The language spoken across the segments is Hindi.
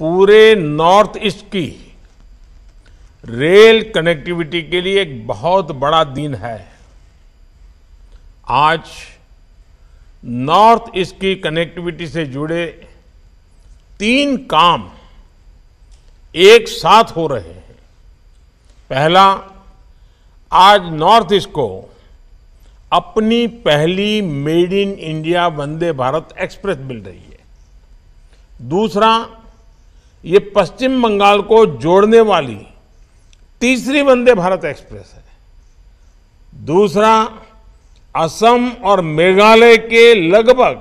पूरे नॉर्थ ईस्ट की रेल कनेक्टिविटी के लिए एक बहुत बड़ा दिन है आज नॉर्थ ईस्ट की कनेक्टिविटी से जुड़े तीन काम एक साथ हो रहे हैं पहला आज नॉर्थ ईस्ट को अपनी पहली made in India Vande Bharat express मिल रही है दूसरा ये पश्चिम बंगाल को जोड़ने वाली तीसरी वंदे भारत एक्सप्रेस है दूसरा असम और मेघालय के लगभग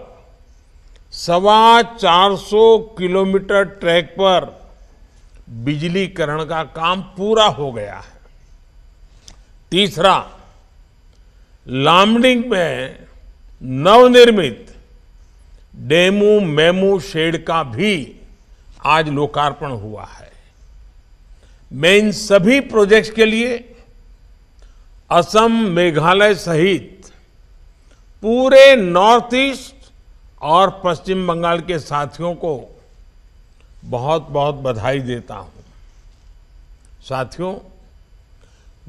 सवा चार सौ किलोमीटर ट्रैक पर बिजलीकरण का काम पूरा हो गया है तीसरा लामडिंग में नवनिर्मित डेमू मेमू शेड का भी आज लोकार्पण हुआ है मैं इन सभी प्रोजेक्ट्स के लिए असम मेघालय सहित पूरे नॉर्थ ईस्ट और पश्चिम बंगाल के साथियों को बहुत बहुत बधाई देता हूं साथियों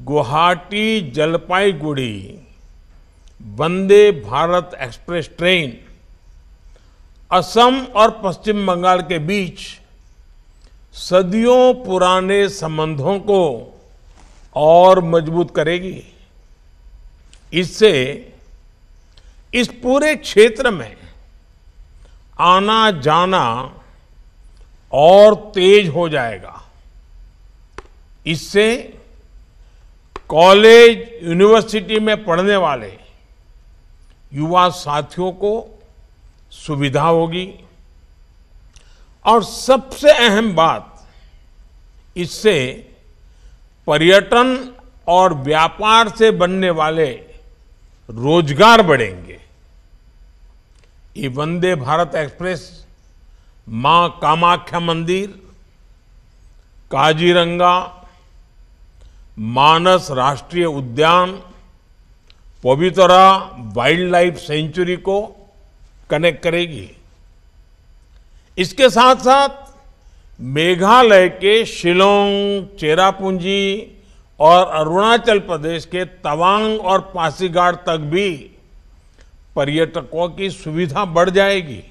गुवाहाटी जलपाईगुड़ी वंदे भारत एक्सप्रेस ट्रेन असम और पश्चिम बंगाल के बीच सदियों पुराने संबंधों को और मजबूत करेगी इससे इस पूरे क्षेत्र में आना जाना और तेज हो जाएगा इससे कॉलेज यूनिवर्सिटी में पढ़ने वाले युवा साथियों को सुविधा होगी और सबसे अहम बात इससे पर्यटन और व्यापार से बनने वाले रोजगार बढ़ेंगे ये वंदे भारत एक्सप्रेस मां कामाख्या मंदिर काजीरंगा मानस राष्ट्रीय उद्यान पवित्रा वाइल्ड लाइफ सेंचुरी को कनेक्ट करेगी इसके साथ साथ मेघालय के शिलोंग चेरापूंजी और अरुणाचल प्रदेश के तवांग और पासीघाट तक भी पर्यटकों की सुविधा बढ़ जाएगी